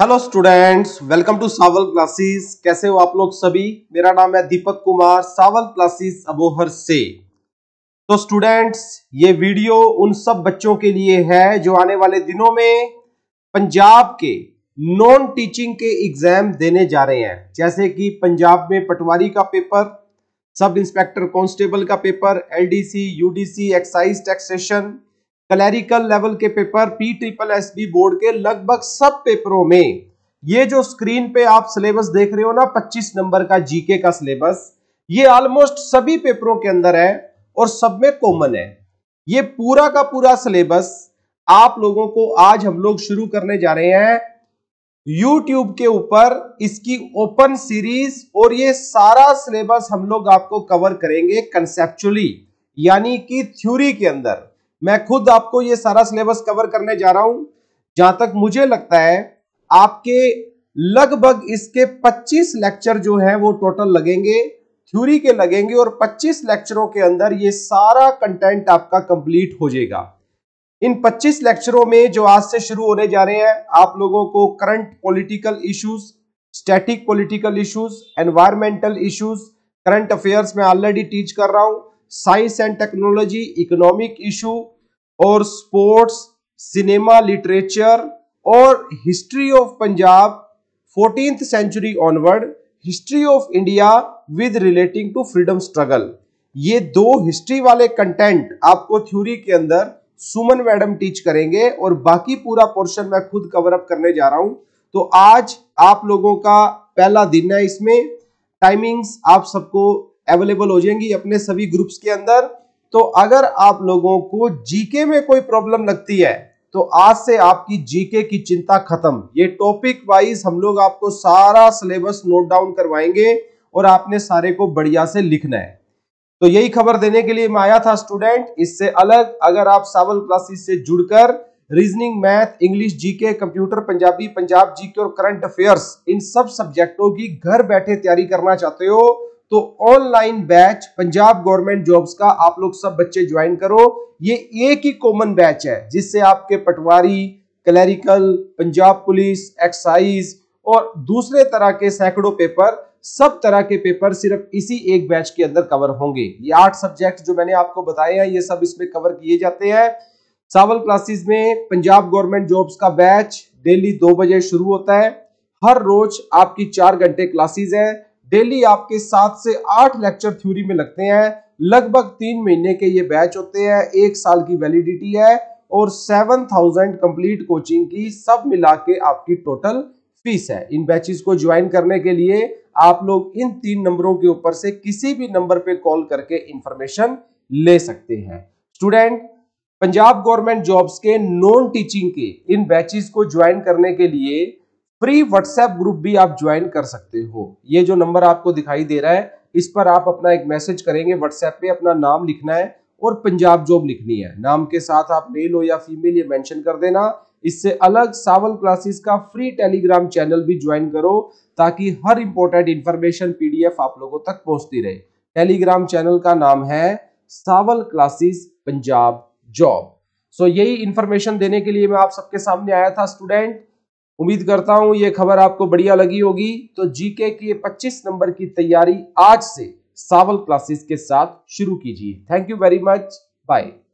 hello students welcome to Sawal classes कैसे हो आप लोग सभी मेरा नाम है दीपक कुमार सावल क्लासेस अबोहर से तो स्टूडेंट्स ये वीडियो उन सब बच्चों के लिए है जो आने वाले दिनों में पंजाब के नॉन टीचिंग के एग्जाम देने जा रहे हैं जैसे कि पंजाब में पटवारी का पेपर सब इंस्पेक्टर कांस्टेबल का paper LDC UDC excise taxation clerical level के paper P triple S B board के लगभग सब पेपरों में ये जो स्क्रीन पे आप सिलेबस देख रहे हो ना 25 नंबर का जीके का सिलेबस ये ऑलमोस्ट सभी पेपरों के अंदर है और सब में कॉमन है ये पूरा का पूरा सिलेबस आप लोगों को आज हम लोग शुरू करने जा रहे हैं YouTube के ऊपर इसकी ओपन सीरीज और ये सारा सिलेबस हम लोग आपको कवर करेंगे कंसेप्चुअली यानी कि थ्योरी के अंदर मैं खुद आपको ये सारा सिलेबस कवर करने जा रहा हूं जहां तक मुझे लगता है आपके लगभग इसके 25 लेक्चर जो है वो टोटल लगेंगे थ्योरी के लगेंगे और 25 लेक्चरों के अंदर ये सारा कंटेंट आपका कंप्लीट हो जाएगा इन 25 लेक्चरों में जो आज से शुरू होने जा रहे हैं आप लोगों को current political issues static political issues environmental issues current affairs में ऑलरेडी टीच कर रहा हूं science and technology economic issue और स्पोर्ट्स सिनेमा लिटरेचर और history of Punjab fourteen century onward history of India with relating to freedom struggle ये दो history वाले content आपको थ्योरी के अंदर सुमन मैडम टीच करेंगे और बाकी पूरा पोर्शन मैं खुद कवर अप करने जा रहा हूं तो आज आप लोगों का पहला दिन है इसमें टाइमिंग्स आप सबको अवेलेबल हो जाएंगी अपने सभी ग्रुप्स के अंदर तो अगर आप लोगों को जीके में कोई प्रॉब्लम लगती है तो आज से आपकी जीके की चिंता खत्म ये टॉपिक वाइज हम लोग आपको सारा सिलेबस नोट डाउन करवाएंगे और आपने सारे को बढ़िया से लिखना है तो यही खबर देने के लिए मैं आया था स्टूडेंट इससे अलग अगर आप सावल क्लासेस से जुड़कर reasoning math English GK computer Punjabi Punjab GK और करंट अफेयर्स इन सब सब्जेक्टों की घर बैठे तैयारी करना चाहते हो तो online batch Punjab government jobs का आप लोग सब बच्चे ज्वाइन करो ये एक ही कॉमन बैच है जिससे आपके patwari clerical Punjab police excise और दूसरे तरह के सैकड़ों पेपर सब तरह के पेपर सिर्फ इसी एक बैच के अंदर कवर होंगे ये आठ सब्जेक्ट जो मैंने आपको बताए हैं ये सब इसमें कवर किए जाते हैं सावल क्लासेस में पंजाब गवर्नमेंट जॉब्स का बैच डेली दो बजे शुरू होता है हर रोज आपकी चार घंटे क्लासेस हैं डेली आपके सात से आठ लेक्चर थ्योरी में लगते हैं लगभग तीन महीने के ये बैच होते हैं एक साल की वैलिडिटी है और सेवन थाउजेंड कंप्लीट कोचिंग की सब मिला के आपकी टोटल फीस है इन बैचेस को ज्वाइन करने के लिए आप लोग इन तीन नंबरों के ऊपर से किसी भी नंबर पे कॉल करके इंफॉर्मेशन ले सकते हैं स्टूडेंट पंजाब गवर्नमेंट जॉब्स के नॉन टीचिंग के इन बैचेस को ज्वाइन करने के लिए फ्री व्हाट्सएप ग्रुप भी आप ज्वाइन कर सकते हो ये जो नंबर आपको दिखाई दे रहा है इस पर आप अपना एक मैसेज करेंगे व्हाट्सएप पे अपना नाम लिखना है और पंजाब जॉब लिखनी है नाम के साथ आप मेल हो या फीमेल ये मेंशन कर देना इससे अलग सावल क्लासेस का फ्री टेलीग्राम चैनल भी ज्वाइन करो ताकि हर इंपॉर्टेंट इंफॉर्मेशन पीडीएफ आप लोगों तक पहुंचती रहे टेलीग्राम चैनल का नाम है Sawal classes Punjab job so यही इंफॉर्मेशन देने के लिए मैं आप सबके सामने आया था स्टूडेंट उम्मीद करता हूं ये खबर आपको बढ़िया लगी होगी तो जीके की 25 नंबर की तैयारी आज से सावल क्लासेस के साथ शुरू कीजिए thank you very much bye